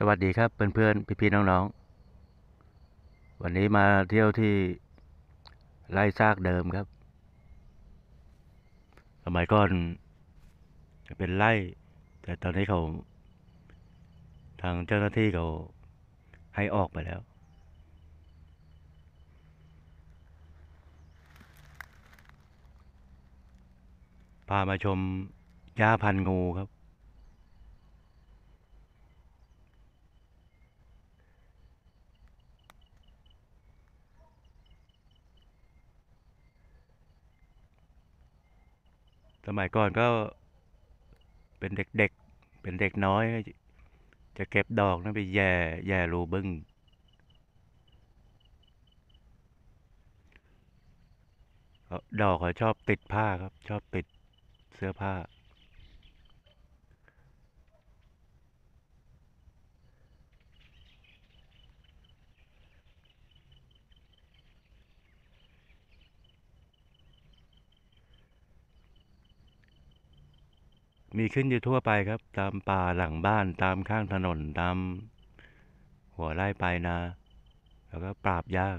สวัสดีครับ เพื่อนๆพี่ๆน้องๆวันนี้มาเที่ยวที่ไร่ซากเดิมครับ สมัยก่อนเป็นไร่แต่ตอนนี้เขา ทางเจ้าหน้าที่เขาให้ออกไปแล้ว พามาชมหญ้าพันงูครับสมัยก่อนก็เป็นเด็กๆ เป็นเด็กน้อย จะเก็บดอกนั้นไปแย่แย่รูบึง้งดอกเขาชอบติดผ้าครับ ชอบติดเสื้อผ้ามีขึ้นอยู่ทั่วไปครับ ตามป่าหลังบ้านตามข้างถนนตามหัวไร่ปนายนแล้วก็ปราบยาก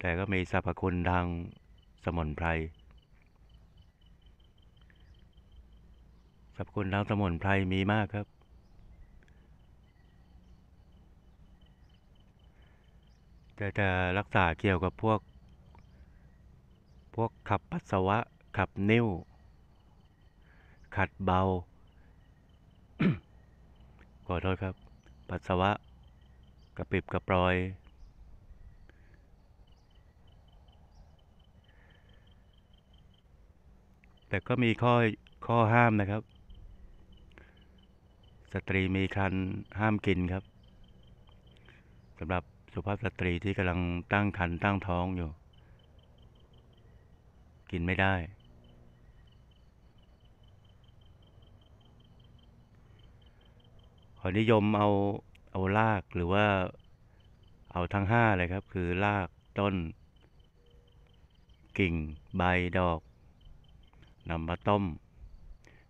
แต่ก็มีสรรพคุณทางสมุนไพร สรรพคุณทางสมุนไพรมีมากครับ แต่จะรักษาเกี่ยวกับพวก พวกขับปัสสาวะขับนิ่วขัดเบาขอโทษครับปัสสาวะกระปิบกระปรอย แต่ก็มีข้อ ข้อห้ามนะครับ สตรีมีครันห้ามกินครับสำหรับสุภาพสตรีที่กำลังตั้งครันตั้งท้องอยู่ กินไม่ได้ขานิยมเอาเอารากหรือว่าเอาทั้งห้าเลยครับ คือรากต้น กิ่งใบดอกนำมาต้ม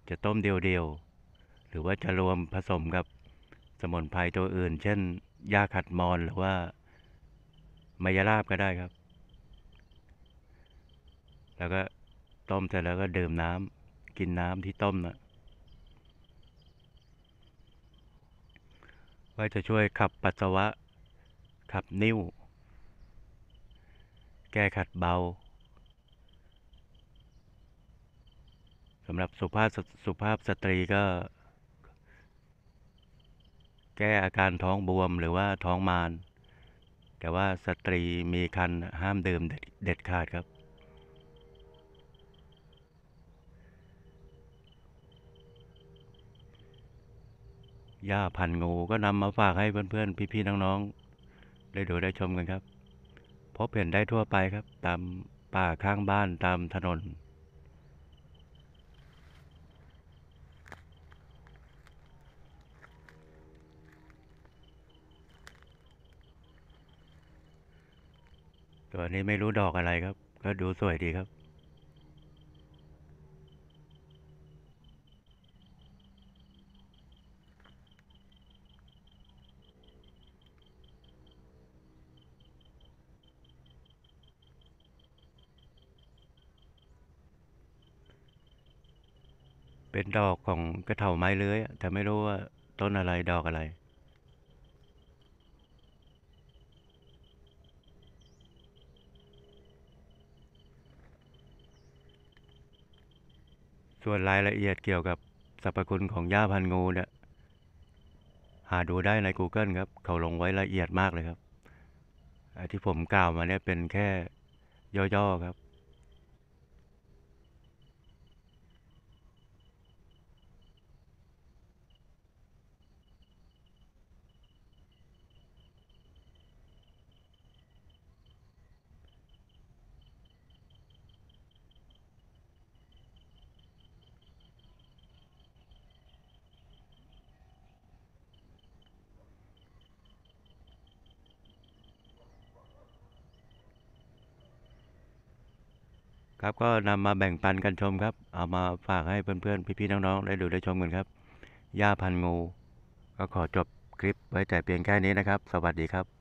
จะต้มเดียวๆ หรือว่าจะรวมผสมกับสมุนไพรตัวอื่น เช่นยาขัดมอนหรือว่ามายาลาบก็ได้ครับ แล้วก็ต้มเสร็จแล้วก็ดื่มน้ำกินน้ำที่ต้มนะก็จะช่วยขับปัสสาวะ ขับนิ่วแก้ขัดเบาสำหรับสุภาพสุภาพสตรีก็แก้อาการท้องบวมหรือว่าท้องมาน แต่ว่าสตรีมีคันห้ามดื่มเด็ดขาดครับหญ้าพันงูก็นำมาฝากให้เพื่อนๆ พี่ๆ น้องๆ ได้ดูได้ชมกันครับพบเห็นได้ทั่วไปครับ ตามป่าข้างบ้านตามถนนตัวนี้ไม่รู้ดอกอะไรครับ ก็ดูสวยดีครับเป็นดอกของกระเถาไม้เลื้อยแต่ไม่รู้ว่าต้นอะไรดอกอะไร ส่วนรายละเอียดเกี่ยวกับ สรรพคุณของหญ้าพันงู เนี่ย หาดูได้ใน Google ครับ เขาลงไว้ละเอียดมากเลยครับที่ผมกล่าวมาเนี่ย เป็นแค่ย่อๆครับครับ ก็นำมาแบ่งปันกันชมครับ เอามาฝากให้เพื่อนๆ พี่ๆน้องๆ ได้ดูได้ชมกันครับ ย่าพันงู ก็ขอจบคลิปไว้แต่เพียงแค่นี้นะครับ สวัสดีครับ